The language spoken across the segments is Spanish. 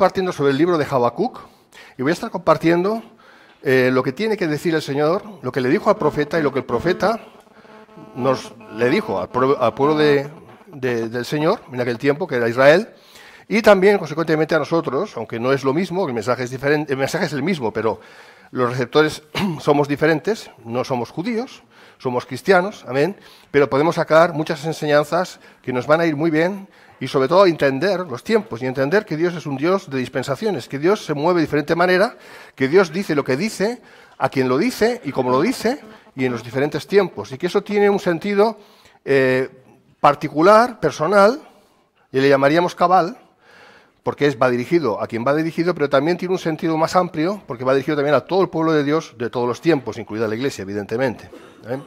compartiendo sobre el libro de Habacuc y voy a estar compartiendo eh, lo que tiene que decir el Señor, lo que le dijo al profeta y lo que el profeta nos le dijo al, pueblo del Señor en aquel tiempo, que era Israel, y también, consecuentemente, a nosotros, aunque no es lo mismo, el mensaje es, diferente, el, mensaje es el mismo, pero los receptores somos diferentes, no somos judíos, somos cristianos, amén, pero podemos sacar muchas enseñanzas que nos van a ir muy bien y sobre todo entender los tiempos y entender que Dios es un Dios de dispensaciones, que Dios se mueve de diferente manera, que Dios dice lo que dice, a quien lo dice y como lo dice y en los diferentes tiempos. Y que eso tiene un sentido eh, particular, personal, y le llamaríamos cabal, porque es, va dirigido a quien va dirigido, pero también tiene un sentido más amplio, porque va dirigido también a todo el pueblo de Dios de todos los tiempos, incluida la Iglesia, evidentemente. ¿eh?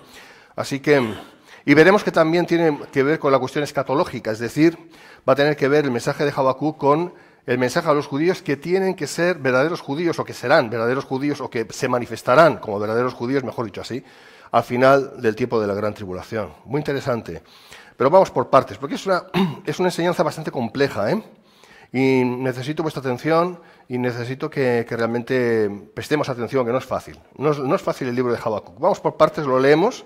Así que... Y veremos que también tiene que ver con la cuestión escatológica, es decir, va a tener que ver el mensaje de Habacuc con el mensaje a los judíos que tienen que ser verdaderos judíos o que serán verdaderos judíos o que se manifestarán como verdaderos judíos, mejor dicho así, al final del tiempo de la gran tribulación. Muy interesante. Pero vamos por partes, porque es una, es una enseñanza bastante compleja, ¿eh? Y necesito vuestra atención y necesito que, que realmente prestemos atención, que no es fácil. No es, no es fácil el libro de Habacuc. Vamos por partes, lo leemos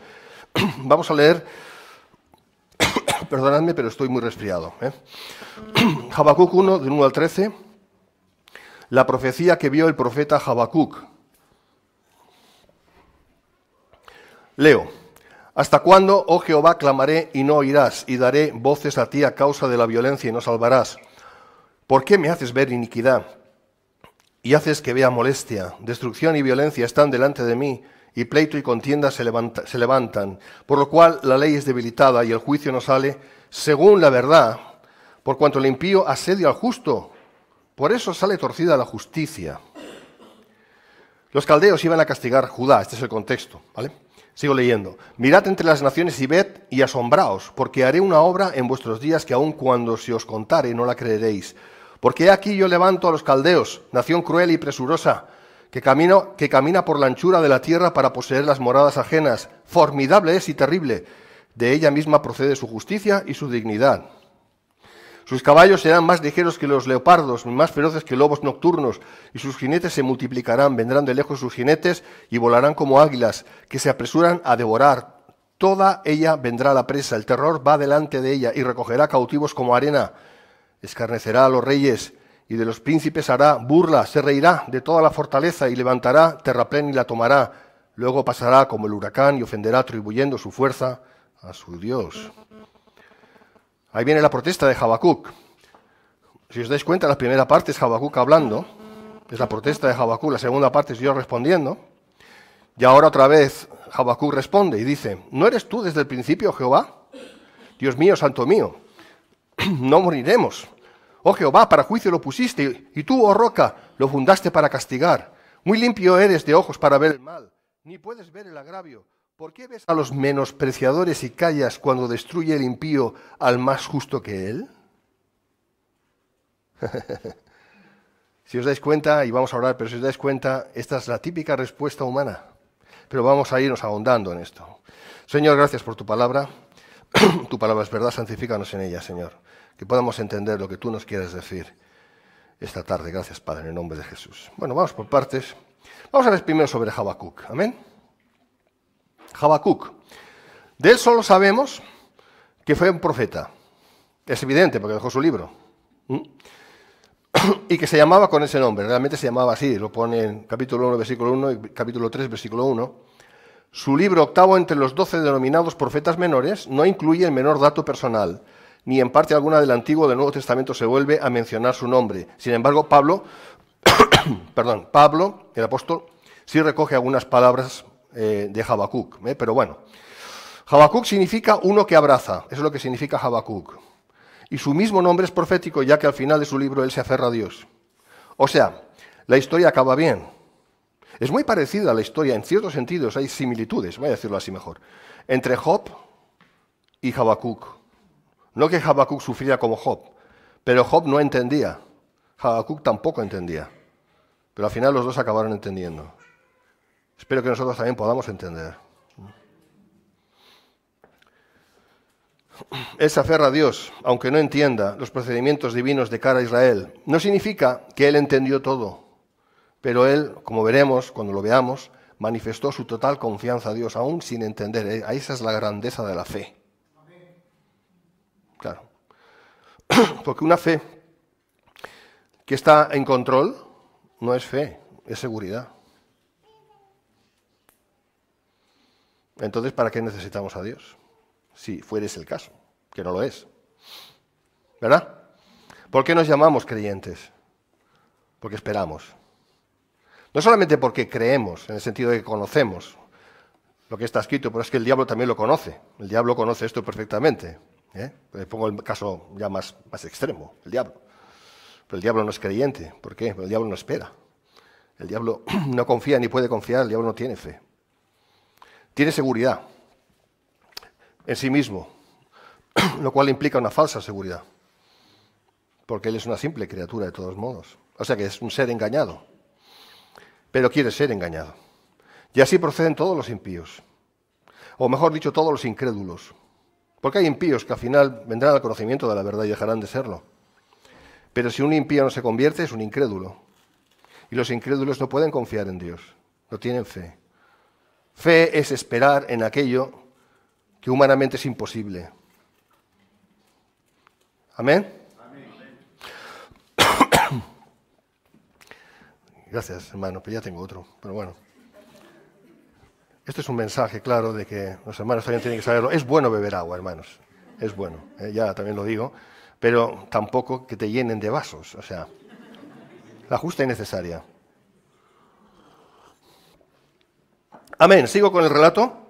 Vamos a leer, perdonadme, pero estoy muy resfriado. ¿eh? Habacuc 1, de 1 al 13, la profecía que vio el profeta Habacuc. Leo, ¿hasta cuándo, oh Jehová, clamaré y no oirás, y daré voces a ti a causa de la violencia y no salvarás? ¿Por qué me haces ver iniquidad y haces que vea molestia? Destrucción y violencia están delante de mí y pleito y contienda se, levantan, por lo cual la ley es debilitada y el juicio no sale según la verdad, por cuanto el impío asedia al justo, por eso sale torcida la justicia. Los caldeos iban a castigar a Judá, este es el contexto, ¿vale? Sigo leyendo. Mirad entre las naciones y ved y asombraos, porque haré una obra en vuestros días que aun cuando se os contare no la creeréis. Porque aquí yo levanto a los caldeos, nación cruel y presurosa, que, camina por la anchura de la tierra para poseer las moradas ajenas. Formidable es y terrible. De ella misma procede su justicia y su dignidad. Sus caballos serán más ligeros que los leopardos, más feroces que lobos nocturnos, y sus jinetes se multiplicarán, vendrán de lejos sus jinetes y volarán como águilas, que se apresuran a devorar. Toda ella vendrá a la presa, el terror va delante de ella y recogerá cautivos como arena, escarnecerá a los reyes y de los príncipes hará burla, se reirá de toda la fortaleza y levantará terraplén y la tomará. Luego pasará como el huracán y ofenderá atribuyendo su fuerza a su Dios. Ahí viene la protesta de Habacuc. Si os dais cuenta, la primera parte es Habacuc hablando, es la protesta de Habacuc, la segunda parte es Dios respondiendo. Y ahora otra vez Habacuc responde y dice, ¿no eres tú desde el principio, Jehová? Dios mío, santo mío, no moriremos. Oh Jehová, para juicio lo pusiste, y tú, oh roca, lo fundaste para castigar. Muy limpio eres de ojos para ver el mal, ni puedes ver el agravio. ¿Por qué ves a los menospreciadores y callas cuando destruye el impío al más justo que él? si os dais cuenta, y vamos a orar, pero si os dais cuenta, esta es la típica respuesta humana. Pero vamos a irnos ahondando en esto. Señor, gracias por tu palabra. tu palabra es verdad, santifícanos en ella, Señor que podamos entender lo que tú nos quieres decir esta tarde. Gracias, Padre, en el nombre de Jesús. Bueno, vamos por partes. Vamos a ver primero sobre Habacuc. Amén. Habacuc. De él solo sabemos que fue un profeta. Es evidente porque dejó su libro. ¿Mm? y que se llamaba con ese nombre. Realmente se llamaba así. Lo pone en capítulo 1, versículo 1 y capítulo 3, versículo 1. Su libro octavo entre los doce denominados profetas menores no incluye el menor dato personal ni en parte alguna del Antiguo o del Nuevo Testamento se vuelve a mencionar su nombre. Sin embargo, Pablo, perdón, Pablo, el apóstol, sí recoge algunas palabras eh, de Habacuc, eh, pero bueno. Habacuc significa uno que abraza, eso es lo que significa Habacuc. Y su mismo nombre es profético, ya que al final de su libro él se aferra a Dios. O sea, la historia acaba bien. Es muy parecida a la historia, en ciertos sentidos hay similitudes, voy a decirlo así mejor, entre Job y Habacuc. No que Habacuc sufría como Job, pero Job no entendía. Habacuc tampoco entendía. Pero al final los dos acabaron entendiendo. Espero que nosotros también podamos entender. Él se aferra a Dios, aunque no entienda los procedimientos divinos de cara a Israel. No significa que él entendió todo, pero él, como veremos cuando lo veamos, manifestó su total confianza a Dios, aún sin entender. Eh, esa es la grandeza de la fe. Claro. Porque una fe que está en control no es fe, es seguridad. Entonces, ¿para qué necesitamos a Dios? Si fueres el caso, que no lo es. ¿Verdad? ¿Por qué nos llamamos creyentes? Porque esperamos. No solamente porque creemos, en el sentido de que conocemos lo que está escrito, pero es que el diablo también lo conoce. El diablo conoce esto perfectamente. ¿eh? Eh, pongo el caso ya más, más extremo, el diablo. Pero el diablo no es creyente. ¿Por qué? Porque el diablo no espera. El diablo no confía ni puede confiar, el diablo no tiene fe. Tiene seguridad en sí mismo, lo cual implica una falsa seguridad, porque él es una simple criatura de todos modos. O sea que es un ser engañado, pero quiere ser engañado. Y así proceden todos los impíos, o mejor dicho, todos los incrédulos, porque hay impíos que al final vendrán al conocimiento de la verdad y dejarán de serlo. Pero si un impío no se convierte, es un incrédulo. Y los incrédulos no pueden confiar en Dios, no tienen fe. Fe es esperar en aquello que humanamente es imposible. Amén. Gracias, hermano, pero ya tengo otro, pero bueno. Este es un mensaje claro de que los hermanos también tienen que saberlo. Es bueno beber agua, hermanos. Es bueno, ¿eh? ya también lo digo. Pero tampoco que te llenen de vasos. O sea, la justa y necesaria. Amén. Sigo con el relato.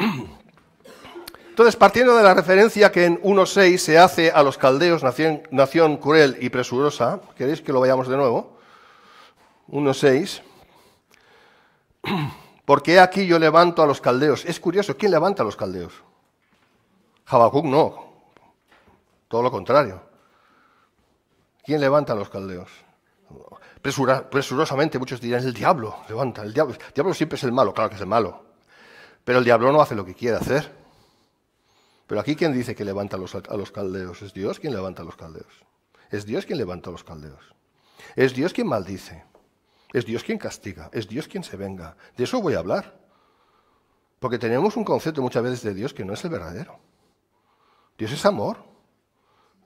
Entonces, partiendo de la referencia que en 1.6 se hace a los caldeos, nación, nación cruel y presurosa, ¿queréis que lo vayamos de nuevo? 1.6. ¿Por qué aquí yo levanto a los caldeos. Es curioso, ¿quién levanta a los caldeos? Habacuc no. Todo lo contrario. ¿Quién levanta a los caldeos? presurosamente muchos dirán, el diablo levanta, el diablo. diablo siempre es el malo, claro que es el malo. Pero el diablo no hace lo que quiere hacer. Pero aquí ¿quién dice que levanta a los, a los caldeos, es Dios quien levanta a los caldeos. Es Dios quien levanta a los caldeos. Es Dios quien maldice. Es Dios quien castiga, es Dios quien se venga. De eso voy a hablar. Porque tenemos un concepto muchas veces de Dios que no es el verdadero. Dios es amor.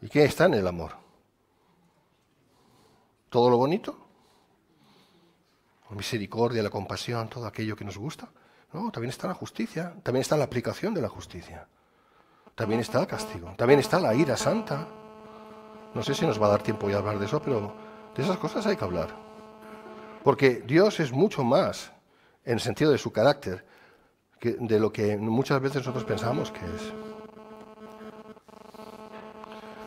¿Y qué está en el amor? ¿Todo lo bonito? La misericordia, la compasión, todo aquello que nos gusta. No, también está la justicia, también está la aplicación de la justicia. También está el castigo, también está la ira santa. No sé si nos va a dar tiempo ya hablar de eso, pero de esas cosas hay que hablar. Porque Dios es mucho más, en el sentido de su carácter, de lo que muchas veces nosotros pensamos que es.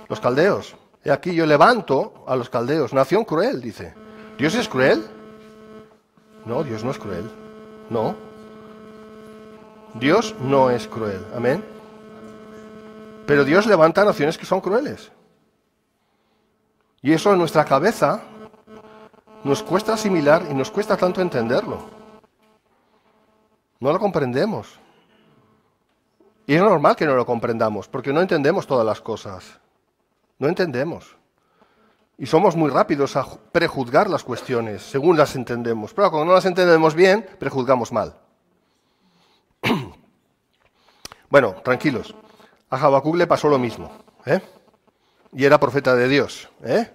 Los caldeos. Y aquí yo levanto a los caldeos. Nación cruel, dice. ¿Dios es cruel? No, Dios no es cruel. No. Dios no es cruel. Amén. Pero Dios levanta naciones que son crueles. Y eso en nuestra cabeza nos cuesta asimilar y nos cuesta tanto entenderlo. No lo comprendemos. Y es normal que no lo comprendamos, porque no entendemos todas las cosas. No entendemos. Y somos muy rápidos a prejuzgar las cuestiones según las entendemos. Pero cuando no las entendemos bien, prejuzgamos mal. bueno, tranquilos. A Habacuc le pasó lo mismo. ¿eh? Y era profeta de Dios. ¿eh?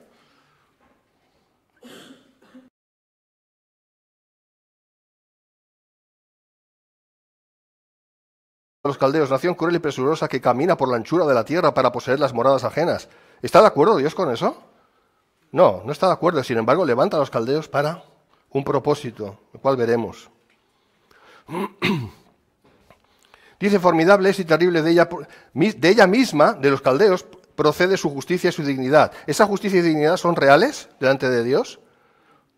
los caldeos, nación cruel y presurosa que camina por la anchura de la tierra para poseer las moradas ajenas. ¿Está de acuerdo Dios con eso? No, no está de acuerdo. Sin embargo, levanta a los caldeos para un propósito, el cual veremos. Dice, formidable es y terrible de ella, de ella misma, de los caldeos, procede su justicia y su dignidad. ¿Esa justicia y dignidad son reales delante de Dios?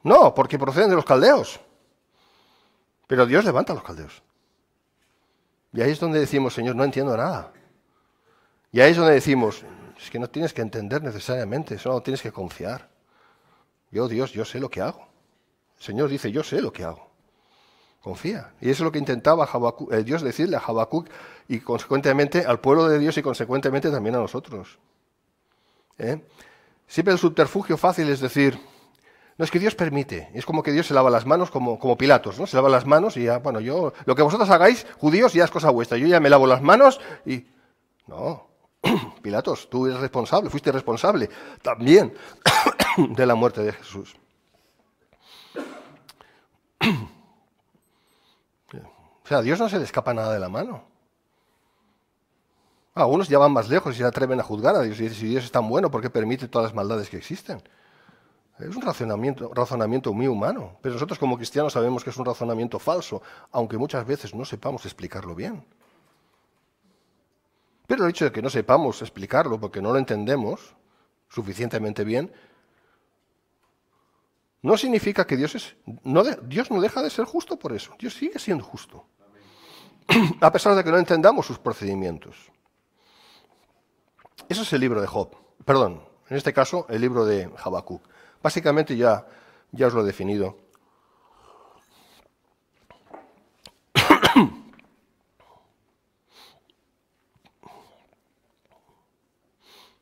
No, porque proceden de los caldeos. Pero Dios levanta a los caldeos. Y ahí es donde decimos, Señor, no entiendo nada. Y ahí es donde decimos, es que no tienes que entender necesariamente, solo tienes que confiar. Yo, Dios, yo sé lo que hago. El Señor dice, yo sé lo que hago. Confía. Y eso es lo que intentaba eh, Dios decirle a Habacuc y consecuentemente al pueblo de Dios y consecuentemente también a nosotros. ¿Eh? Siempre el subterfugio fácil es decir, no, es que Dios permite. Es como que Dios se lava las manos como, como Pilatos, ¿no? Se lava las manos y ya, bueno, yo, lo que vosotros hagáis, judíos, ya es cosa vuestra. Yo ya me lavo las manos y... No, Pilatos, tú eres responsable, fuiste responsable también de la muerte de Jesús. O sea, a Dios no se le escapa nada de la mano. Algunos ya van más lejos y se atreven a juzgar a Dios y dicen, si Dios es tan bueno, ¿por qué permite todas las maldades que existen? Es un razonamiento, muy humano, pero nosotros como cristianos sabemos que es un razonamiento falso, aunque muchas veces no sepamos explicarlo bien. Pero el hecho de que no sepamos explicarlo porque no lo entendemos suficientemente bien, no significa que Dios es. No Dios no deja de ser justo por eso. Dios sigue siendo justo. A pesar de que no entendamos sus procedimientos. Eso es el libro de Job. Perdón, en este caso, el libro de Habacuc. Básicamente ya, ya os lo he definido.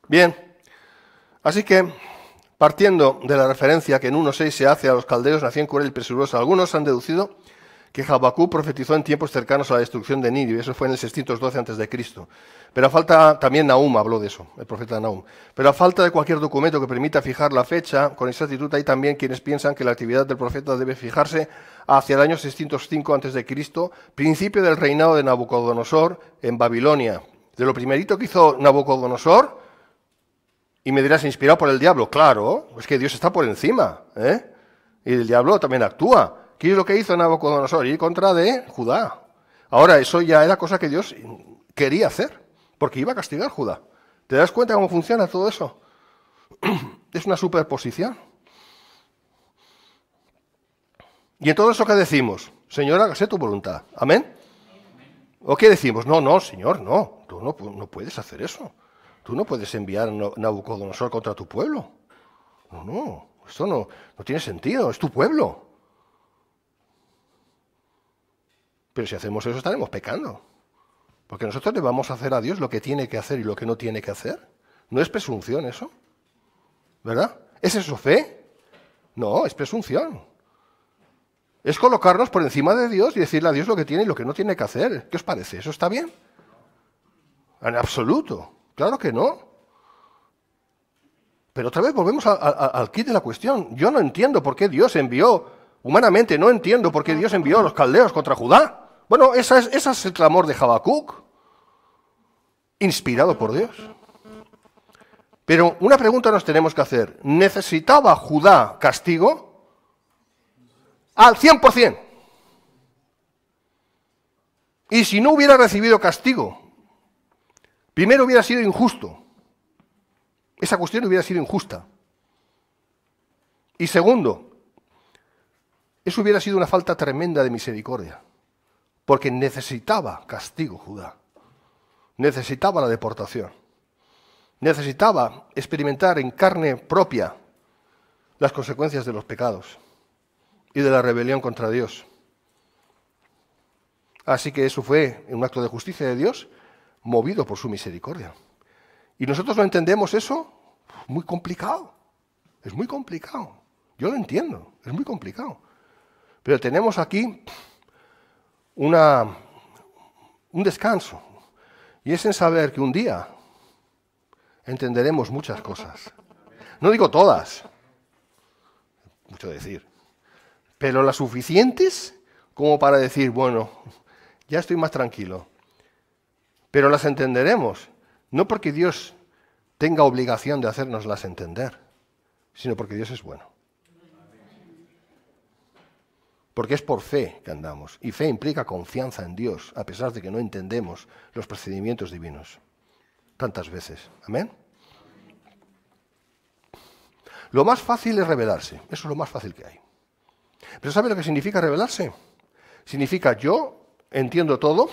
Bien, así que partiendo de la referencia que en 1.6 se hace a los caldeos, nación cruel y presurosa, algunos han deducido que Habacuc profetizó en tiempos cercanos a la destrucción de y eso fue en el 612 a.C. Pero a falta, también Nahum habló de eso, el profeta Nahum. Pero a falta de cualquier documento que permita fijar la fecha, con actitud hay también quienes piensan que la actividad del profeta debe fijarse hacia el año 605 a.C., principio del reinado de Nabucodonosor en Babilonia. De lo primerito que hizo Nabucodonosor, y me dirás, inspirado por el diablo, claro, es que Dios está por encima, ¿eh? Y el diablo también actúa. ¿Qué es lo que hizo Nabucodonosor? Ir contra de Judá. Ahora, eso ya era cosa que Dios quería hacer, porque iba a castigar Judá. ¿Te das cuenta cómo funciona todo eso? Es una superposición. Y en todo eso que decimos, Señor, hágase tu voluntad. Amén. ¿O qué decimos? No, no, Señor, no. Tú no, puedes hacer eso. Tú no puedes enviar a Nabucodonosor contra tu pueblo. No, no. Esto no, no tiene sentido. Es tu pueblo. Pero si hacemos eso estaremos pecando. Porque nosotros le vamos a hacer a Dios lo que tiene que hacer y lo que no tiene que hacer. No es presunción eso. ¿Verdad? ¿Es eso fe? No, es presunción. Es colocarnos por encima de Dios y decirle a Dios lo que tiene y lo que no tiene que hacer. ¿Qué os parece? ¿Eso está bien? En absoluto. Claro que no. Pero otra vez volvemos al kit de la cuestión. Yo no entiendo por qué Dios envió, humanamente no entiendo por qué Dios envió a los caldeos contra Judá. Bueno, ese es, esa el clamor de Habacuc, inspirado por Dios. Pero una pregunta nos tenemos que hacer. ¿Necesitaba Judá castigo? Al 100%. Y si no hubiera recibido castigo, primero hubiera sido injusto. Esa cuestión hubiera sido injusta. Y segundo, eso hubiera sido una falta tremenda de misericordia porque necesitaba castigo Judá, necesitaba la deportación, necesitaba experimentar en carne propia las consecuencias de los pecados y de la rebelión contra Dios. Así que eso fue un acto de justicia de Dios movido por su misericordia. Y nosotros no entendemos eso, muy complicado, es muy complicado. Yo lo entiendo, es muy complicado. Pero tenemos aquí un descanso. Y es en saber que un día entenderemos muchas cosas. No digo todas, mucho decir, pero las suficientes como para decir, bueno, ya estoy más tranquilo. Pero las entenderemos, no porque Dios tenga obligación de hacernoslas entender, sino porque Dios es bueno porque es por fe que andamos, y fe implica confianza en Dios, a pesar de que no entendemos los procedimientos divinos tantas veces. Amén. Lo más fácil es revelarse, eso es lo más fácil que hay. Pero ¿sabe lo que significa revelarse? Significa yo entiendo todo,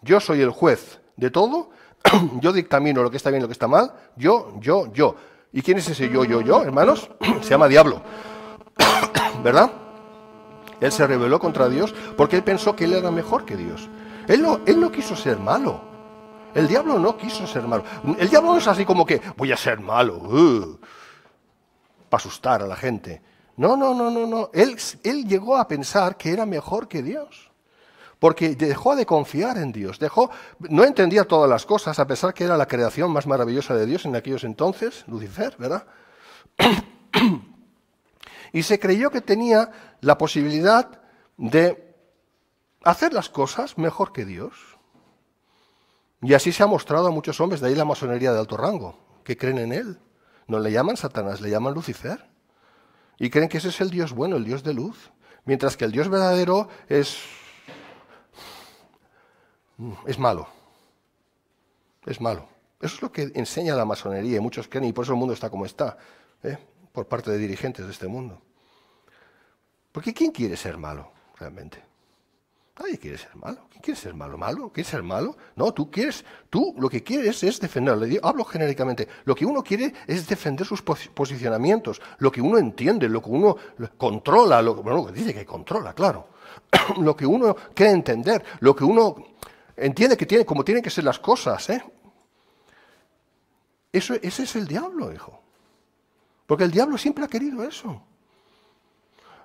yo soy el juez de todo, yo dictamino lo que está bien, lo que está mal, yo, yo, yo. ¿Y quién es ese yo, yo, yo, hermanos? Se llama diablo. ¿Verdad? Él se rebeló contra Dios porque él pensó que él era mejor que Dios. Él no, él no quiso ser malo. El diablo no quiso ser malo. El diablo no es así como que voy a ser malo. Uh, para asustar a la gente. No, no, no, no, no. Él, él llegó a pensar que era mejor que Dios porque dejó de confiar en Dios, dejó, no entendía todas las cosas, a pesar que era la creación más maravillosa de Dios en aquellos entonces, Lucifer, ¿verdad? y se creyó que tenía la posibilidad de hacer las cosas mejor que Dios. Y así se ha mostrado a muchos hombres, de ahí la masonería de alto rango, que creen en él. No le llaman Satanás, le llaman Lucifer. Y creen que ese es el Dios bueno, el Dios de luz. Mientras que el Dios verdadero es, mm, es malo. Es malo. Eso es lo que enseña la masonería y muchos creen y por eso el mundo está como está. ¿eh? por parte de dirigentes de este mundo. Porque ¿quién quiere ser malo realmente? Nadie quiere ser malo. ¿Quién quiere ser malo? ¿Malo? quiere ser malo? No, tú quieres, tú lo que quieres es defender. Le hablo genéricamente. Lo que uno quiere es defender sus posicionamientos, lo que uno entiende, lo que uno controla, lo, bueno, dice que controla, claro. lo que uno quiere entender, lo que uno entiende que tiene, como tienen que ser las cosas, ¿eh? Eso, ese es el diablo, hijo. Porque el diablo siempre ha querido eso.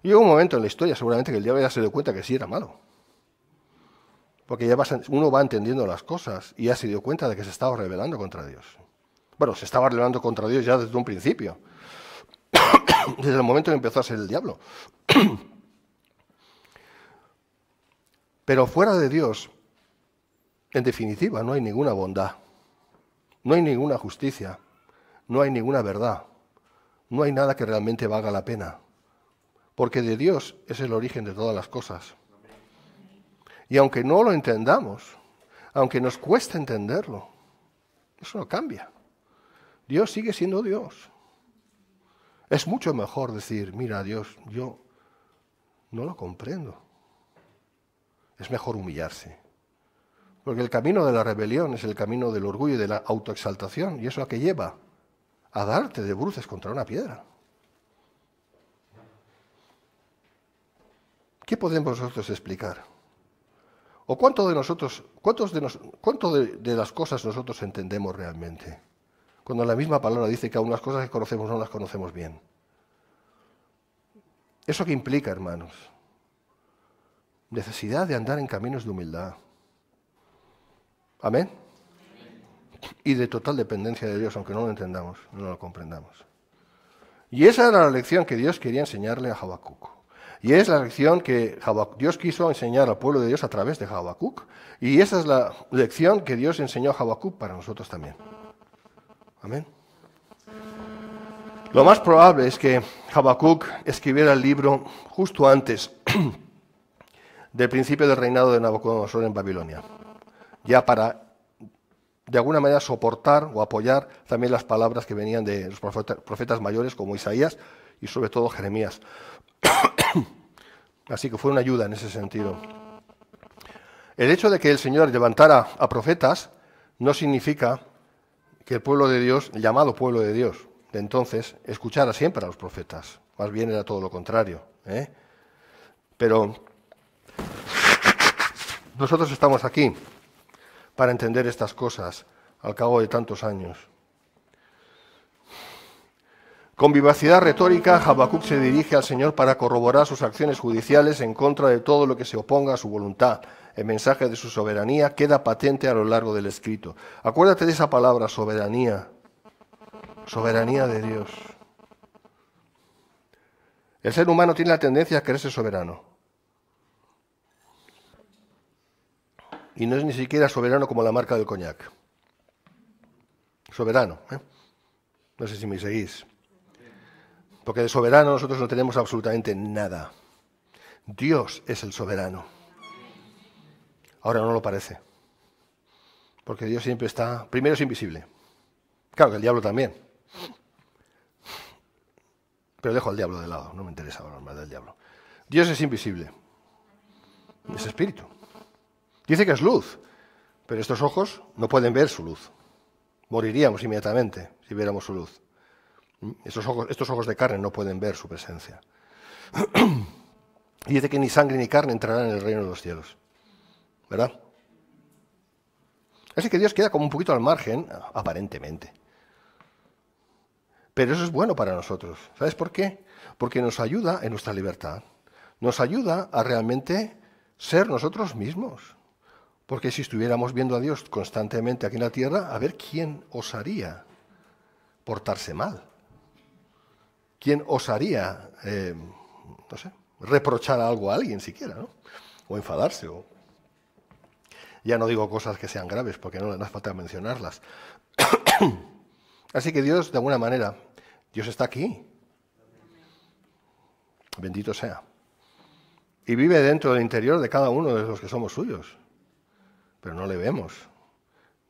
Llegó un momento en la historia, seguramente, que el diablo ya se dio cuenta que sí era malo. Porque ya uno va entendiendo las cosas y ya se dio cuenta de que se estaba rebelando contra Dios. Bueno, se estaba rebelando contra Dios ya desde un principio. desde el momento en que empezó a ser el diablo. Pero fuera de Dios, en definitiva, no hay ninguna bondad, no hay ninguna justicia, no hay ninguna verdad, no hay nada que realmente valga la pena, porque de Dios es el origen de todas las cosas. Y aunque no lo entendamos, aunque nos cueste entenderlo, eso no cambia. Dios sigue siendo Dios. Es mucho mejor decir, mira Dios, yo no lo comprendo. Es mejor humillarse. Porque el camino de la rebelión es el camino del orgullo y de la autoexaltación, y eso a qué lleva a darte de bruces contra una piedra. ¿Qué podemos nosotros explicar? ¿O cuánto de nosotros, cuántos de, nos, cuánto de, las cosas nosotros entendemos realmente? Cuando la misma palabra dice que aún las cosas que conocemos no las conocemos bien. ¿Eso qué implica, hermanos? Necesidad de andar en caminos de humildad. Amén y de total dependencia de Dios, aunque no lo entendamos, no lo comprendamos. Y esa era la lección que Dios quería enseñarle a Habacuc. Y es la lección que Dios quiso enseñar al pueblo de Dios a través de Habacuc. Y esa es la lección que Dios enseñó a Habacuc para nosotros también. Amén. Lo más probable es que Habacuc escribiera el libro justo antes del principio del reinado de Nabucodonosor en Babilonia, ya para de alguna manera soportar o apoyar también las palabras que venían de los profetas mayores como Isaías y sobre todo Jeremías. Así que fue una ayuda en ese sentido. El hecho de que el Señor levantara a profetas no significa que el pueblo de Dios, llamado pueblo de Dios de entonces, escuchara siempre a los profetas. Más bien era todo lo contrario. ¿eh? Pero nosotros estamos aquí para entender estas cosas al cabo de tantos años. Con vivacidad retórica, Habacuc se dirige al Señor para corroborar sus acciones judiciales en contra de todo lo que se oponga a su voluntad. El mensaje de su soberanía queda patente a lo largo del escrito. Acuérdate de esa palabra, soberanía. Soberanía de Dios. El ser humano tiene la tendencia a creerse soberano. y no es ni siquiera soberano como la marca del coñac. Soberano. ¿eh? No sé si me seguís. Porque de soberano nosotros no tenemos absolutamente nada. Dios es el soberano. Ahora no lo parece. Porque Dios siempre está, primero es invisible. Claro que el diablo también. Pero dejo al diablo de lado, no me interesa hablar más del diablo. Dios es invisible. Es espíritu. Dice que es luz, pero estos ojos no pueden ver su luz. Moriríamos inmediatamente si viéramos su luz. Estos ojos, estos ojos de carne no pueden ver su presencia. y dice que ni sangre ni carne entrarán en el reino de los cielos. ¿Verdad? Así que Dios queda como un poquito al margen, aparentemente. Pero eso es bueno para nosotros. ¿Sabes por qué? Porque nos ayuda en nuestra libertad. Nos ayuda a realmente ser nosotros mismos. Porque si estuviéramos viendo a Dios constantemente aquí en la tierra, a ver quién osaría portarse mal. ¿Quién osaría, eh, no sé, reprochar algo a alguien siquiera, ¿no? O enfadarse. O... Ya no digo cosas que sean graves porque no, le hace falta mencionarlas. Así que Dios, de alguna manera, Dios está aquí. Bendito sea. Y vive dentro del interior de cada uno de los que somos suyos pero no le vemos.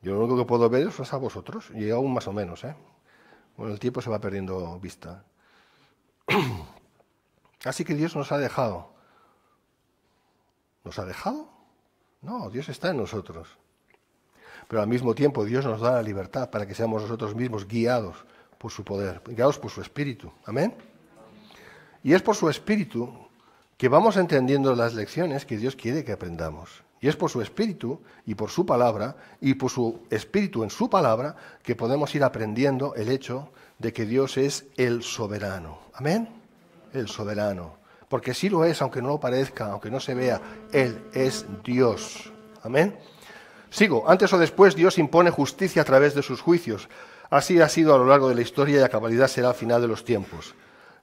Yo lo único que puedo ver es a vosotros, y aún más o menos. ¿eh? Bueno, el tiempo se va perdiendo vista. Así que Dios nos ha dejado. ¿Nos ha dejado? No, Dios está en nosotros. Pero al mismo tiempo Dios nos da la libertad para que seamos nosotros mismos guiados por su poder, guiados por su espíritu. Amén. Y es por su espíritu que vamos entendiendo las lecciones que Dios quiere que aprendamos. Y es por su espíritu y por su palabra, y por su espíritu en su palabra, que podemos ir aprendiendo el hecho de que Dios es el soberano. Amén. El soberano. Porque sí lo es, aunque no lo parezca, aunque no se vea, Él es Dios. Amén. Sigo, antes o después Dios impone justicia a través de sus juicios. Así ha sido a lo largo de la historia y la cabalidad será al final de los tiempos.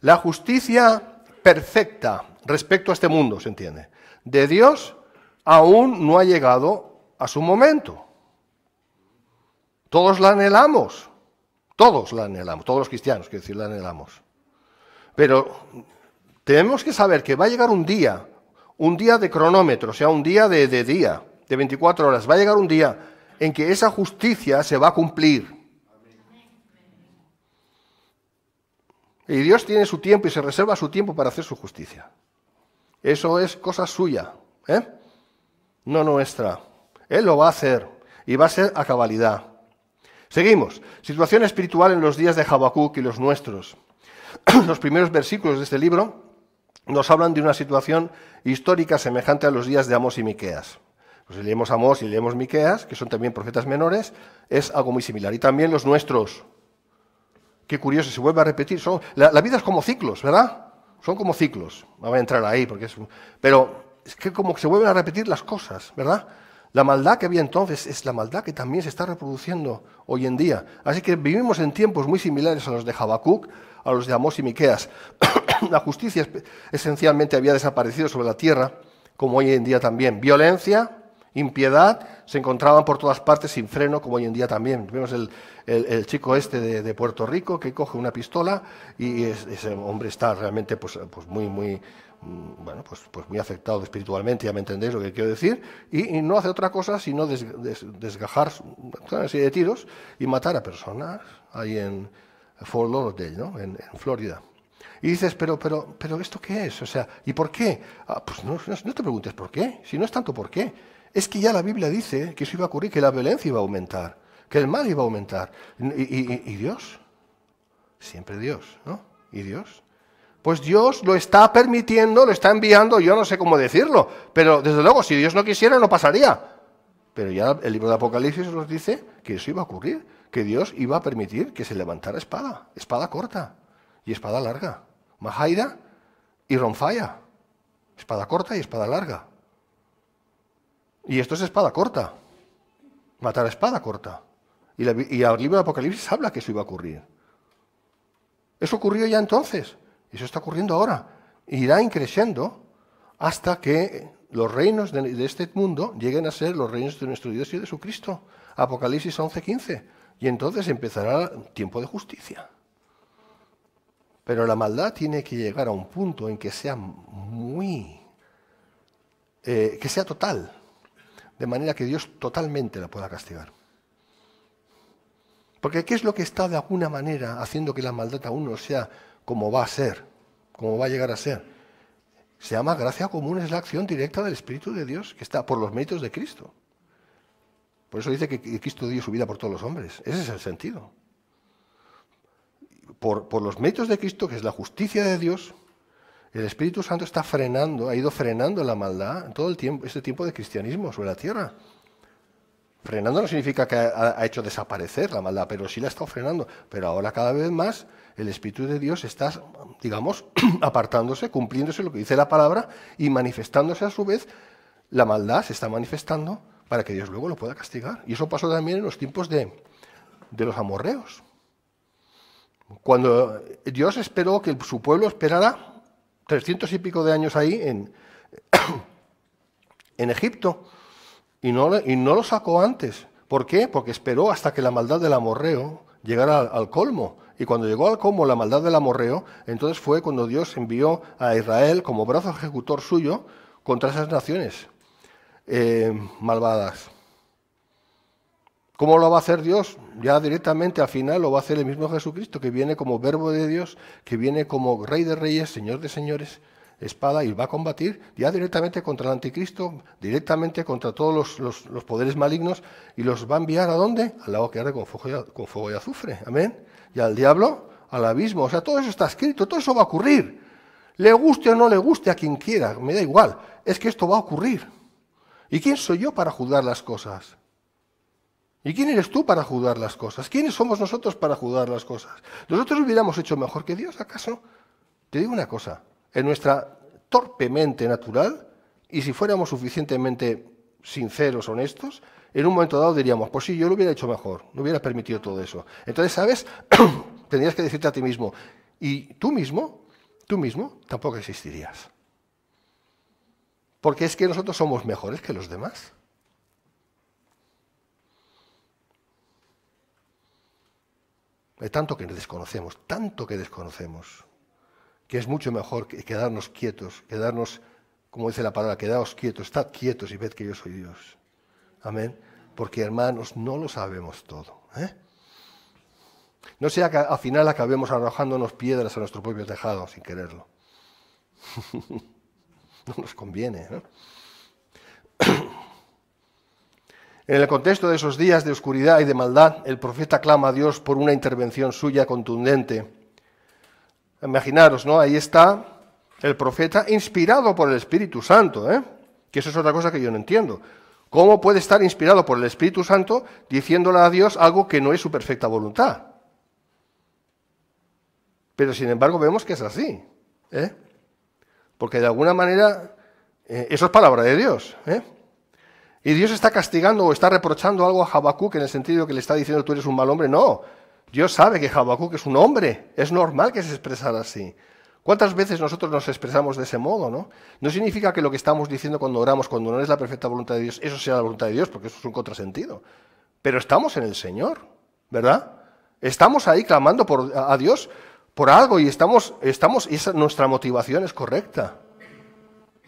La justicia perfecta respecto a este mundo, se entiende, de Dios aún no ha llegado a su momento. Todos la anhelamos, todos la anhelamos, todos los cristianos, quiero decir, la anhelamos. Pero tenemos que saber que va a llegar un día, un día de cronómetro, o sea, un día de, día, de 24 horas, va a llegar un día en que esa justicia se va a cumplir. Y Dios tiene su tiempo y se reserva su tiempo para hacer su justicia. Eso es cosa suya. ¿eh? no nuestra. Él lo va a hacer y va a ser a cabalidad. Seguimos. Situación espiritual en los días de Habacuc y los nuestros. Los primeros versículos de este libro nos hablan de una situación histórica semejante a los días de Amos y Miqueas. Pues leemos Amós y leemos Miqueas, que son también profetas menores, es algo muy similar. Y también los nuestros. Qué curioso, se vuelve a repetir. Son, la, vida es como ciclos, ¿verdad? Son como ciclos. Vamos a entrar ahí porque es. Pero es que como que se vuelven a repetir las cosas, ¿verdad? La maldad que había entonces es la maldad que también se está reproduciendo hoy en día. Así que vivimos en tiempos muy similares a los de Habacuc, a los de Amós y Miqueas. la justicia esencialmente había desaparecido sobre la tierra, como hoy en día también. Violencia, impiedad, se encontraban por todas partes sin freno, como hoy en día también. Vemos el, chico este de, Puerto Rico que coge una pistola y ese hombre está realmente pues, pues muy, muy, Mm, bueno, pues, pues muy afectado espiritualmente, ya me entendéis lo que quiero decir, y, no hace otra cosa sino desgajar una serie de tiros y matar a personas ahí en Fort Lauderdale, ¿no? en, Florida. Y dices, pero, pero, pero, ¿esto qué es? O sea, ¿y por qué? Ah, pues no, no, te preguntes por qué, si no es tanto por qué. Es que ya la Biblia dice que eso iba a ocurrir, que la violencia iba a aumentar, que el mal iba a aumentar. Y, y, y Dios, siempre Dios, ¿no? ¿Y Dios? Pues Dios lo está permitiendo, lo está enviando, yo no sé cómo decirlo, pero desde luego, si Dios no quisiera, no pasaría. Pero ya el libro de Apocalipsis nos dice que eso iba a ocurrir, que Dios iba a permitir que se levantara espada, espada corta y espada larga. Mahaira y Ronfaya, espada corta y espada larga. Y esto es espada corta, matar a espada corta. Y, y el libro de Apocalipsis habla que eso iba a ocurrir. Eso ocurrió ya entonces. Eso está ocurriendo ahora. Irá increciendo hasta que los reinos de, este mundo lleguen a ser los reinos de nuestro Dios y de su Cristo. Apocalipsis 11:15. Y entonces empezará el tiempo de justicia. Pero la maldad tiene que llegar a un punto en que sea muy... Eh, que sea total. De manera que Dios totalmente la pueda castigar. Porque ¿qué es lo que está de alguna manera haciendo que la maldad aún no sea como va a ser, cómo va a llegar a ser. Se llama gracia común, es la acción directa del Espíritu de Dios que está por los méritos de Cristo. Por eso dice que Cristo dio su vida por todos los hombres. Ese es el sentido. Por, por los méritos de Cristo, que es la justicia de Dios, el Espíritu Santo está frenando, ha ido frenando la maldad en todo el tiempo, este tiempo de cristianismo sobre la tierra frenando no significa que ha, hecho desaparecer la maldad, pero sí la ha estado frenando. Pero ahora cada vez más el Espíritu de Dios está, digamos, apartándose, cumpliéndose lo que dice la palabra y manifestándose a su vez, la maldad se está manifestando para que Dios luego lo pueda castigar. Y eso pasó también en los tiempos de, los amorreos. Cuando Dios esperó que su pueblo esperara trescientos y pico de años ahí en, en Egipto, y no, lo sacó antes. ¿Por qué? Porque esperó hasta que la maldad del amorreo llegara al, colmo. Y cuando llegó al colmo la maldad del amorreo, entonces fue cuando Dios envió a Israel como brazo ejecutor suyo contra esas naciones eh, malvadas. ¿Cómo lo va a hacer Dios? Ya directamente al final lo va a hacer el mismo Jesucristo, que viene como verbo de Dios, que viene como rey de reyes, señor de señores espada y va a combatir ya directamente contra el anticristo, directamente contra todos los, poderes malignos y los va a enviar a dónde? Al lago que arde con fuego, y, con fuego y azufre. Amén. Y al diablo al abismo. O sea, todo eso está escrito, todo eso va a ocurrir. Le guste o no le guste a quien quiera, me da igual. Es que esto va a ocurrir. ¿Y quién soy yo para juzgar las cosas? ¿Y quién eres tú para juzgar las cosas? ¿Quiénes somos nosotros para juzgar las cosas? ¿Nosotros hubiéramos hecho mejor que Dios, acaso? Te digo una cosa, en nuestra torpemente natural, y si fuéramos suficientemente sinceros, honestos, en un momento dado diríamos, pues sí, yo lo hubiera hecho mejor, no hubiera permitido todo eso. Entonces, ¿sabes? Tendrías que decirte a ti mismo, y tú mismo, tú mismo, tampoco existirías. Porque es que nosotros somos mejores que los demás. Hay tanto que desconocemos, tanto que desconocemos que es mucho mejor quedarnos quietos, quedarnos, como dice la palabra, quedaos quietos, estad quietos y ved que yo soy Dios. Amén. Porque hermanos, no lo sabemos todo. ¿eh? No sea que al final acabemos arrojándonos piedras a nuestro propio tejado sin quererlo. no nos conviene. En el contexto de esos días de oscuridad y de maldad, el profeta clama a Dios por una intervención suya contundente Imaginaros, ¿no? Ahí está el profeta inspirado por el Espíritu Santo, ¿eh? Que eso es otra cosa que yo no entiendo. ¿Cómo puede estar inspirado por el Espíritu Santo diciéndole a Dios algo que no es su perfecta voluntad? Pero sin embargo vemos que es así, ¿eh? Porque de alguna manera eh, eso es palabra de Dios, ¿eh? Y Dios está castigando o está reprochando algo a Habacuc en el sentido que le está diciendo tú eres un mal hombre. No, Dios sabe que Habacuc es un hombre, es normal que se expresara así. ¿Cuántas veces nosotros nos expresamos de ese modo, no? No significa que lo que estamos diciendo cuando oramos, cuando no es la perfecta voluntad de Dios, eso sea la voluntad de Dios, porque eso es un contrasentido. Pero estamos en el Señor, ¿verdad? Estamos ahí clamando por, a Dios por algo y estamos, estamos, y nuestra motivación es correcta.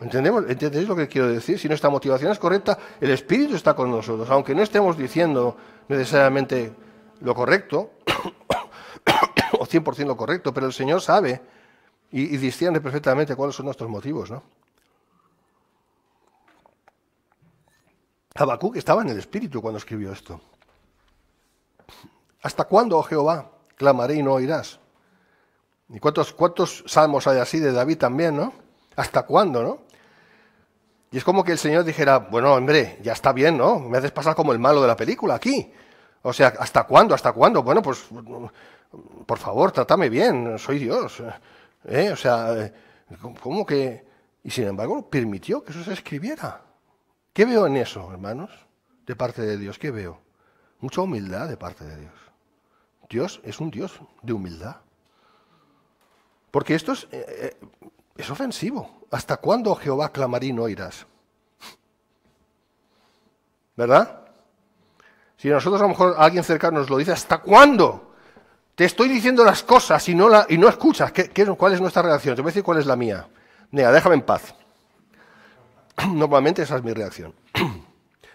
¿Entendemos? ¿Entendéis lo que quiero decir? Si nuestra motivación es correcta, el Espíritu está con nosotros, aunque no estemos diciendo necesariamente lo correcto, o 100% lo correcto, pero el Señor sabe y, y perfectamente cuáles son nuestros motivos, ¿no? Habacuc estaba en el espíritu cuando escribió esto. ¿Hasta cuándo, oh Jehová, clamaré y no oirás? ¿Y cuántos, cuántos salmos hay así de David también, no? ¿Hasta cuándo, no? Y es como que el Señor dijera, bueno, hombre, ya está bien, ¿no? Me haces pasar como el malo de la película aquí. O sea, ¿hasta cuándo? ¿Hasta cuándo? Bueno, pues por favor, trátame bien, soy Dios. ¿Eh? O sea, ¿cómo que...? Y sin embargo, permitió que eso se escribiera. ¿Qué veo en eso, hermanos? De parte de Dios, ¿qué veo? Mucha humildad de parte de Dios. Dios es un Dios de humildad. Porque esto es, eh, eh, ofensivo. ¿Hasta cuándo Jehová clamará y no irás? ¿Verdad? Si nosotros a lo mejor alguien cercano nos lo dice, ¿hasta cuándo? Te estoy diciendo las cosas y no, la, y no escuchas. cuál es nuestra reacción? Te voy a decir cuál es la mía. Nea, déjame en paz. Normalmente esa es mi reacción.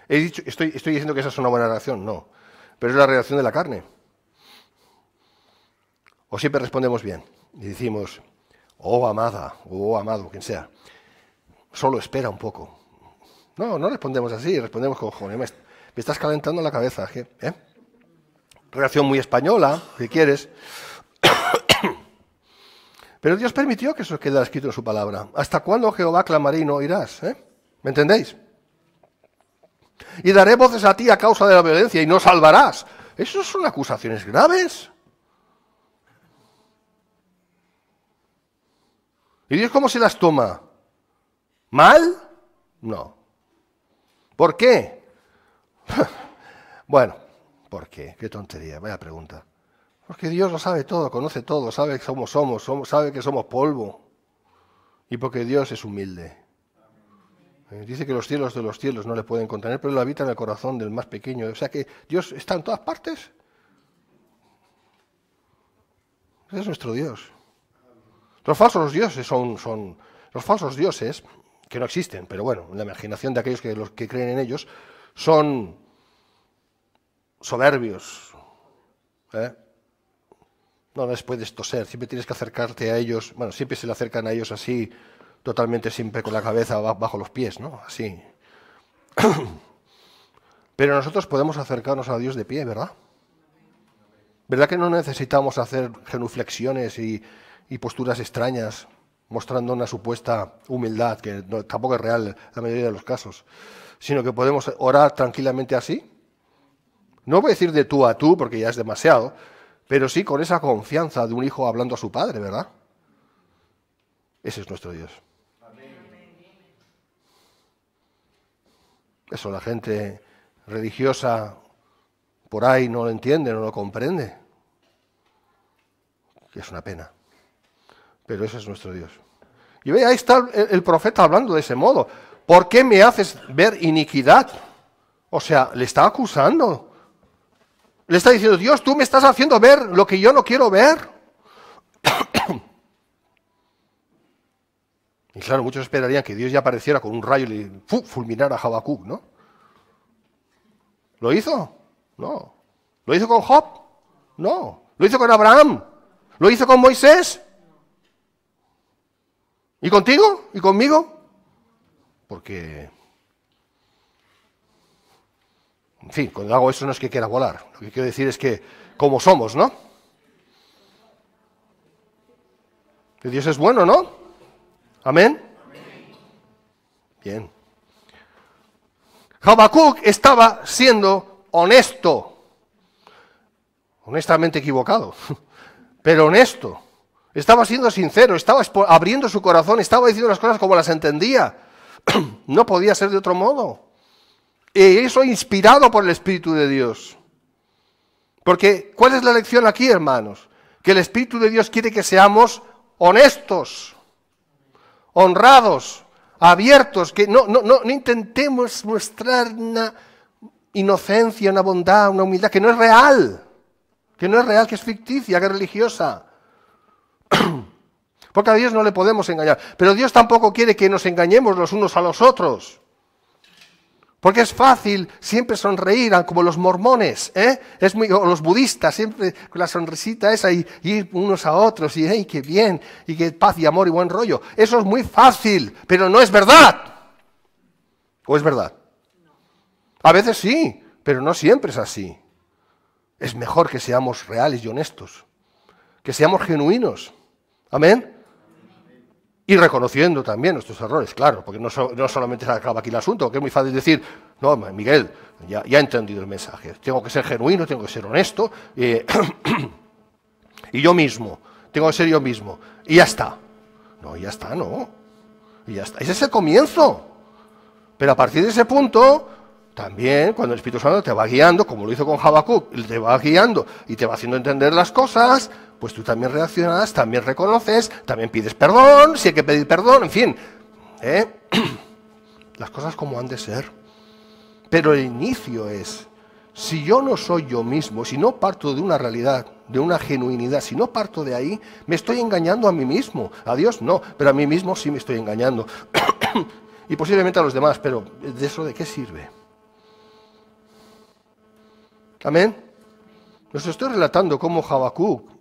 He dicho, estoy, estoy diciendo que esa es una buena reacción, no. Pero es la reacción de la carne. O siempre respondemos bien y decimos, oh amada, oh amado, quien sea, solo espera un poco. No, no respondemos así, respondemos con, joder, me estás calentando la cabeza. ¿eh? Reacción muy española, si quieres. Pero Dios permitió que eso quedara escrito en su palabra. ¿Hasta cuándo Jehová clamaré y no oirás? ¿eh? ¿Me entendéis? Y daré voces a ti a causa de la violencia y no salvarás. Esas son acusaciones graves. ¿Y Dios cómo se las toma? ¿Mal? No. ¿Por qué? bueno, ¿por qué? Qué tontería, vaya pregunta. Porque Dios lo sabe todo, conoce todo, sabe que somos, somos, sabe que somos polvo. Y porque Dios es humilde. Eh, dice que los cielos de los cielos no le pueden contener, pero él habita en el corazón del más pequeño. O sea que Dios está en todas partes. es nuestro Dios. Los falsos dioses son, son los falsos dioses que no existen, pero bueno, la imaginación de aquellos que, los que creen en ellos son soberbios. ¿eh? No les puedes toser, siempre tienes que acercarte a ellos. Bueno, siempre se le acercan a ellos así, totalmente siempre con la cabeza bajo los pies, ¿no? Así. Pero nosotros podemos acercarnos a Dios de pie, ¿verdad? ¿Verdad que no necesitamos hacer genuflexiones y, posturas extrañas mostrando una supuesta humildad que tampoco es real en la mayoría de los casos? sino que podemos orar tranquilamente así? No voy a decir de tú a tú, porque ya es demasiado, pero sí con esa confianza de un hijo hablando a su padre, ¿verdad? Ese es nuestro Dios. Eso la gente religiosa por ahí no lo entiende, no lo comprende. es una pena. Pero ese es nuestro Dios. Y ve, ahí está el profeta hablando de ese modo. ¿por qué me haces ver iniquidad? O sea, le está acusando. Le está diciendo, Dios, tú me estás haciendo ver lo que yo no quiero ver. y claro, muchos esperarían que Dios ya apareciera con un rayo y le fulminara a Habacuc, ¿no? ¿Lo hizo? No. ¿Lo hizo con Job? No. ¿Lo hizo con Abraham? ¿Lo hizo con Moisés? ¿Y contigo? ¿Y conmigo? Porque, en fin, cuando hago eso no es que quiera volar. Lo que quiero decir es que, como somos, ¿no? Que Dios es bueno, ¿no? Amén. Bien. Habacuc estaba siendo honesto honestamente equivocado, pero honesto. Estaba siendo sincero, estaba abriendo su corazón, estaba diciendo las cosas como las entendía. no podía ser de otro modo. Y eso inspirado por el Espíritu de Dios. Porque, ¿cuál es la lección aquí, hermanos? Que el Espíritu de Dios quiere que seamos honestos, honrados, abiertos, que no, no, no intentemos mostrar una inocencia, una bondad, una humildad que no es real, que no es real, que es ficticia, que es religiosa. Porque a Dios no le podemos engañar. Pero Dios tampoco quiere que nos engañemos los unos a los otros. Porque es fácil siempre sonreír, como los mormones, ¿eh? es o los budistas, siempre con la sonrisita esa y, ir unos a otros y ¡ay, qué bien! Y qué paz y amor y buen rollo. Eso es muy fácil, pero no es verdad. ¿O es verdad? A veces sí, pero no siempre es así. Es mejor que seamos reales y honestos, que seamos genuinos. Amén y reconociendo también nuestros errores, claro, porque no, no, solamente se acaba aquí el asunto, que es muy fácil decir, no, Miguel, ya, he entendido el mensaje, tengo que ser genuino, tengo que ser honesto, eh, y yo mismo, tengo que ser yo mismo, y ya está. No, ya está, no, y ya está. Ese es el comienzo. Pero a partir de ese punto, también cuando el Espíritu Santo te va guiando, como lo hizo con Habacuc, te va guiando y te va haciendo entender las cosas, pues tú también reaccionas, también reconoces, también pides perdón, si hay que pedir perdón, en fin. ¿eh? Las cosas como han de ser. Pero el inicio es, si yo no soy yo mismo, si no parto de una realidad, de una genuinidad, si no parto de ahí, me estoy engañando a mí mismo. A Dios no, pero a mí mismo sí me estoy engañando. y posiblemente a los demás, pero ¿de eso de qué sirve? Amén. Nos estoy relatando cómo Habacuc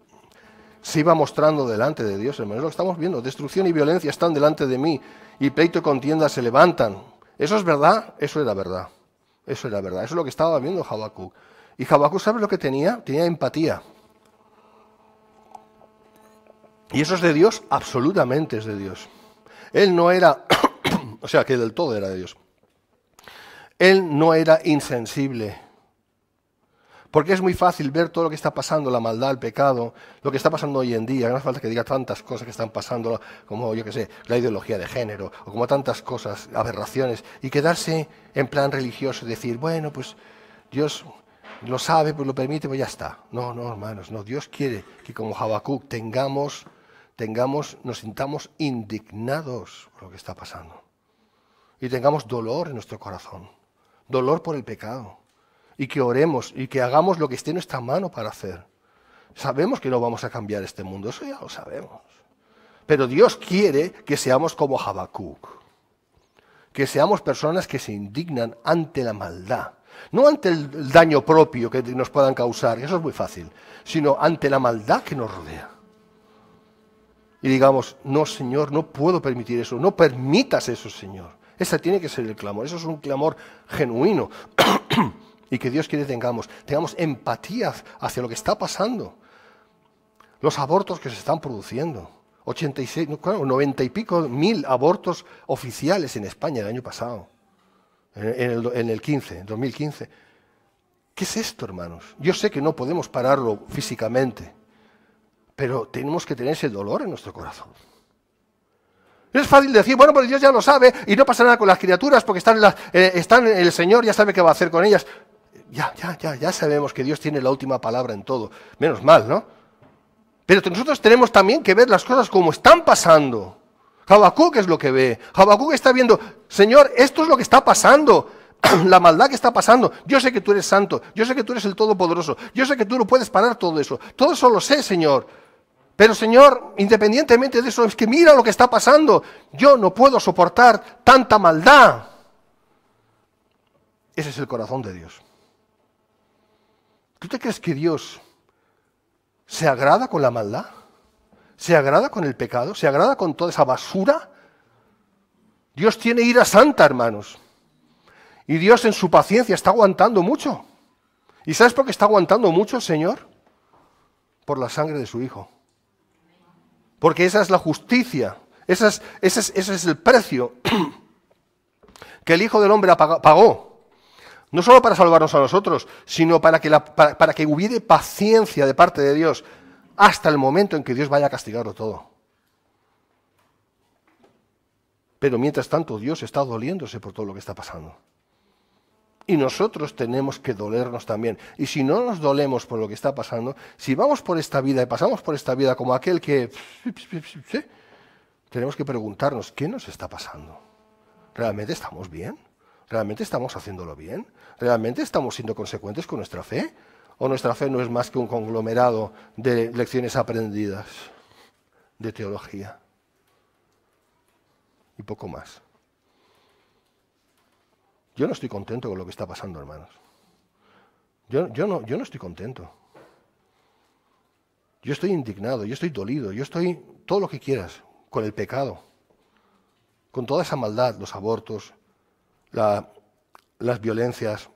se iba mostrando delante de Dios, hermanos. Lo estamos viendo. Destrucción y violencia están delante de mí y pleito y contienda se levantan. ¿Eso es verdad? Eso era verdad. Eso era verdad. Eso es lo que estaba viendo Habacuc. Y Habacuc, ¿sabes lo que tenía? Tenía empatía. Y eso es de Dios, absolutamente es de Dios. Él no era, o sea, que del todo era de Dios. Él no era insensible porque es muy fácil ver todo lo que está pasando, la maldad, el pecado, lo que está pasando hoy en día. No hace falta que diga tantas cosas que están pasando, como yo que sé, la ideología de género, o como tantas cosas, aberraciones, y quedarse en plan religioso y decir, bueno, pues Dios lo sabe, pues lo permite, pues ya está. No, no, hermanos, no. Dios quiere que como Habacuc tengamos, tengamos, nos sintamos indignados por lo que está pasando. Y tengamos dolor en nuestro corazón. Dolor por el pecado y que oremos y que hagamos lo que esté en nuestra mano para hacer. Sabemos que no vamos a cambiar este mundo, eso ya lo sabemos. Pero Dios quiere que seamos como Habacuc, que seamos personas que se indignan ante la maldad, no ante el daño propio que nos puedan causar, eso es muy fácil, sino ante la maldad que nos rodea. Y digamos, no, Señor, no puedo permitir eso, no permitas eso, Señor. Ese tiene que ser el clamor, eso es un clamor genuino. y que Dios quiere que tengamos. Tengamos empatía hacia lo que está pasando. Los abortos que se están produciendo. 86, 90 y pico mil abortos oficiales en España el año pasado. En el, 15, 2015. ¿Qué es esto, hermanos? Yo sé que no podemos pararlo físicamente, pero tenemos que tener ese dolor en nuestro corazón. Es fácil decir, bueno, pues Dios ya lo sabe y no pasa nada con las criaturas porque están, eh, están el Señor, ya sabe qué va a hacer con ellas. Ya, ya, ya, ya sabemos que Dios tiene la última palabra en todo. Menos mal, ¿no? Pero nosotros tenemos también que ver las cosas como están pasando. Habacuc es lo que ve. Habacuc está viendo, Señor, esto es lo que está pasando. la maldad que está pasando. Yo sé que tú eres santo. Yo sé que tú eres el todopoderoso. Yo sé que tú no puedes parar todo eso. Todo eso lo sé, Señor. Pero Señor, independientemente de eso, es que mira lo que está pasando. Yo no puedo soportar tanta maldad. Ese es el corazón de Dios. ¿Tú te crees que Dios se agrada con la maldad? ¿Se agrada con el pecado? ¿Se agrada con toda esa basura? Dios tiene ira santa, hermanos. Y Dios en su paciencia está aguantando mucho. ¿Y sabes por qué está aguantando mucho Señor? Por la sangre de su Hijo. Porque esa es la justicia, esa es, es, ese es el precio que el Hijo del Hombre pagó no solo para salvarnos a nosotros, sino para que, la, que hubiere paciencia de parte de Dios hasta el momento en que Dios vaya a castigarlo todo. Pero mientras tanto Dios está doliéndose por todo lo que está pasando. Y nosotros tenemos que dolernos también. Y si no nos dolemos por lo que está pasando, si vamos por esta vida y pasamos por esta vida como aquel que... Tenemos que preguntarnos, ¿qué nos está pasando? ¿Realmente estamos bien? ¿Realmente estamos haciéndolo bien? ¿Realmente estamos siendo consecuentes con nuestra fe? ¿O nuestra fe no es más que un conglomerado de lecciones aprendidas, de teología? Y poco más. Yo no estoy contento con lo que está pasando, hermanos. Yo, no, yo no estoy contento. Yo estoy indignado, yo estoy dolido, yo estoy todo lo que quieras con el pecado, con toda esa maldad, los abortos, la, las violencias,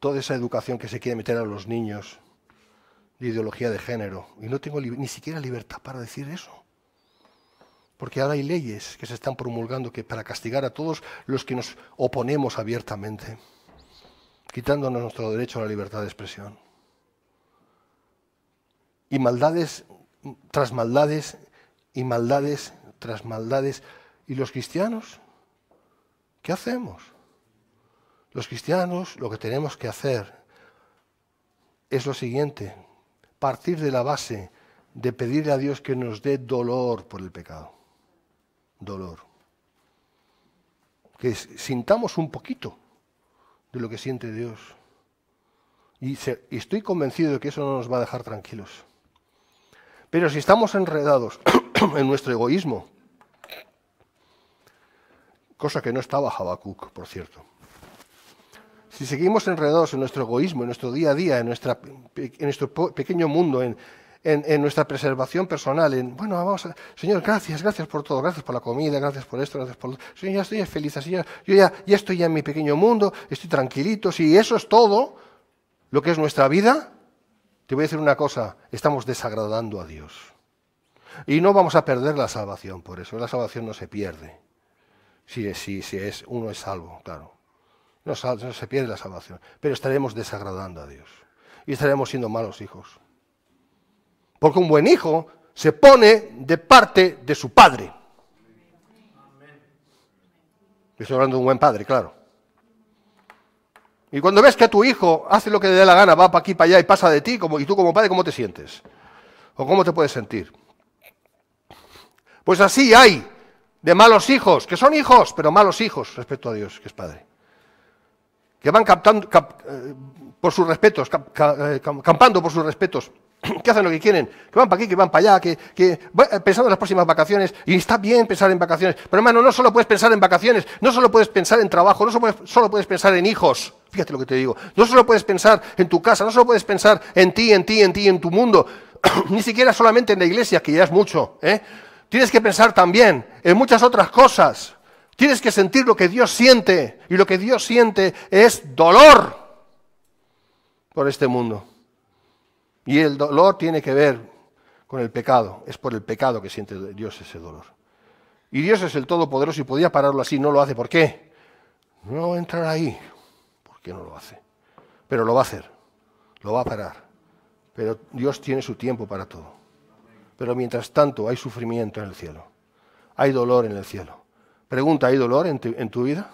toda esa educación que se quiere meter a los niños de ideología de género. Y no tengo ni siquiera libertad para decir eso. Porque ahora hay leyes que se están promulgando que para castigar a todos los que nos oponemos abiertamente, quitándonos nuestro derecho a la libertad de expresión. Y maldades tras maldades y maldades tras maldades. ¿Y los cristianos? ¿Qué hacemos? Los cristianos lo que tenemos que hacer es lo siguiente, partir de la base de pedirle a Dios que nos dé dolor por el pecado. Dolor. Que sintamos un poquito de lo que siente Dios. Y, y estoy convencido de que eso no nos va a dejar tranquilos. Pero si estamos enredados en nuestro egoísmo, cosa que no estaba Habacuc, por cierto. Si seguimos enredados en nuestro egoísmo, en nuestro día a día, en, nuestra, en nuestro pequeño mundo, en, nuestra preservación personal, en, bueno, vamos Señor, gracias, gracias por todo, gracias por la comida, gracias por esto, gracias por... Señor, ya estoy feliz, así ya, yo ya, estoy ya en mi pequeño mundo, estoy tranquilito, si eso es todo lo que es nuestra vida, te voy a decir una cosa, estamos desagradando a Dios. Y no vamos a perder la salvación por eso, la salvación no se pierde si, sí es, uno es salvo, claro. No, se pierde la salvación, pero estaremos desagradando a Dios y estaremos siendo malos hijos. Porque un buen hijo se pone de parte de su padre. Estoy hablando de un buen padre, claro. Y cuando ves que tu hijo hace lo que le dé la gana, va para aquí, para allá y pasa de ti, como, y tú como padre, ¿cómo te sientes? ¿O cómo te puedes sentir? Pues así hay de malos hijos, que son hijos, pero malos hijos respecto a Dios, que es Padre. Que van captando, eh, por sus respetos, eh, campando por sus respetos, que hacen lo que quieren, que van para aquí, que van para allá, que, que eh, pensando en las próximas vacaciones, y está bien pensar en vacaciones, pero hermano, no solo puedes pensar en vacaciones, no solo puedes pensar en trabajo, no solo, solo puedes pensar en hijos, fíjate lo que te digo, no solo puedes pensar en tu casa, no solo puedes pensar en ti, en ti, en ti, en tu mundo, ni siquiera solamente en la iglesia, que ya es mucho, ¿eh? tienes que pensar también en muchas otras cosas. Tienes que sentir lo que Dios siente. Y lo que Dios siente es dolor por este mundo. Y el dolor tiene que ver con el pecado. Es por el pecado que siente Dios ese dolor. Y Dios es el Todopoderoso y podía pararlo así. No lo hace. ¿Por qué? No entrar ahí. ¿Por qué no lo hace? Pero lo va a hacer. Lo va a parar. Pero Dios tiene su tiempo para todo. Pero mientras tanto hay sufrimiento en el cielo, hay dolor en el cielo. Pregunta, ¿hay dolor en tu, vida?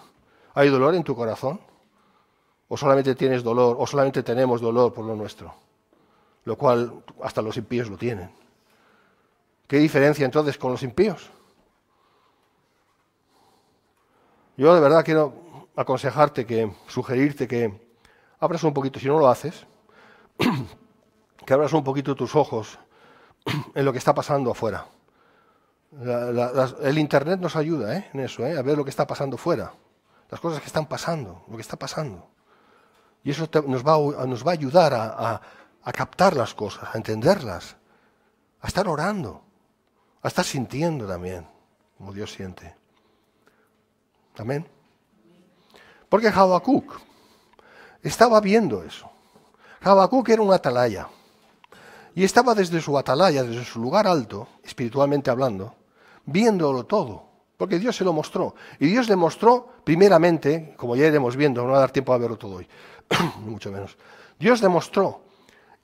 ¿Hay dolor en tu corazón? ¿O solamente tienes dolor, o solamente tenemos dolor por lo nuestro? Lo cual hasta los impíos lo tienen. ¿Qué diferencia entonces con los impíos? Yo de verdad quiero aconsejarte que, sugerirte que abras un poquito, si no lo haces, que abras un poquito tus ojos en lo que está pasando afuera. el Internet nos ayuda ¿eh? en eso, ¿eh? a ver lo que está pasando fuera, las cosas que están pasando, lo que está pasando. Y eso nos, va, nos, va, a ayudar a, a, captar las cosas, a entenderlas, a estar orando, a estar sintiendo también, como Dios siente. Amén. Porque Habacuc estaba viendo eso. Habacuc era un atalaya. Y estaba desde su atalaya, desde su lugar alto, espiritualmente hablando, viéndolo todo, porque Dios se lo mostró. Y Dios le mostró, primeramente, como ya iremos viendo, no va a dar tiempo a verlo todo hoy, mucho menos, Dios demostró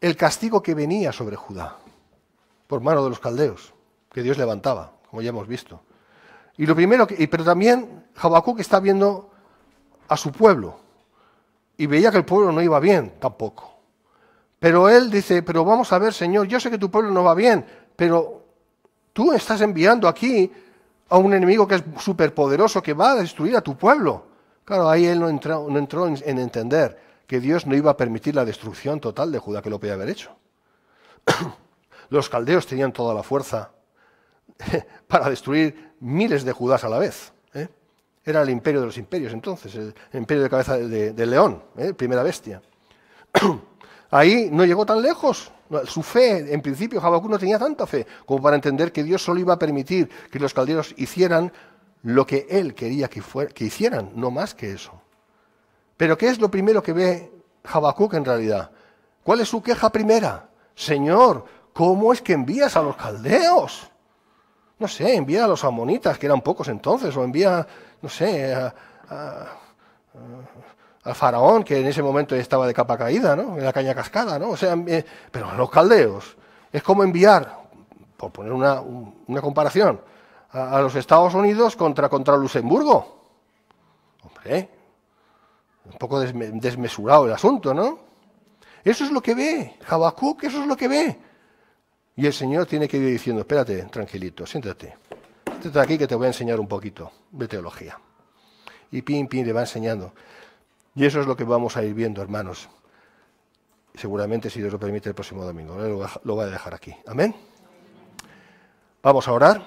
el castigo que venía sobre Judá, por mano de los caldeos, que Dios levantaba, como ya hemos visto. Y lo primero que, pero también Habacuc está viendo a su pueblo, y veía que el pueblo no iba bien tampoco. Pero él dice, pero vamos a ver, Señor, yo sé que tu pueblo no va bien, pero tú estás enviando aquí a un enemigo que es superpoderoso, que va a destruir a tu pueblo. Claro, ahí él no entró, en, entender que Dios no iba a permitir la destrucción total de Judá, que lo podía haber hecho. Los caldeos tenían toda la fuerza para destruir miles de Judás a la vez. ¿eh? Era el imperio de los imperios entonces, el imperio de cabeza del león, ¿eh? primera bestia. Ahí no llegó tan lejos. Su fe, en principio, Habacuc no tenía tanta fe como para entender que Dios solo iba a permitir que los caldeos hicieran lo que él quería que, que hicieran, no más que eso. Pero ¿qué es lo primero que ve Habacuc en realidad? ¿Cuál es su queja primera? Señor, ¿cómo es que envías a los caldeos? No sé, envía a los amonitas, que eran pocos entonces, o envía, no sé, a al faraón, que en ese momento estaba de capa caída, ¿no? en la caña cascada, ¿no? o sea, eh, pero los caldeos. Es como enviar, por poner una, una comparación, a, los Estados Unidos contra, contra Luxemburgo. Hombre, un poco desmesurado el asunto, ¿no? Eso es lo que ve, Habacuc, eso es lo que ve. Y el Señor tiene que ir diciendo, espérate, tranquilito, siéntate. Siéntate aquí que te voy a enseñar un poquito de teología. Y pim, pim, le va enseñando. Y eso es lo que vamos a ir viendo, hermanos. Seguramente, si Dios lo permite, el próximo domingo. ¿eh? Lo voy a dejar aquí. Amén. Vamos a orar.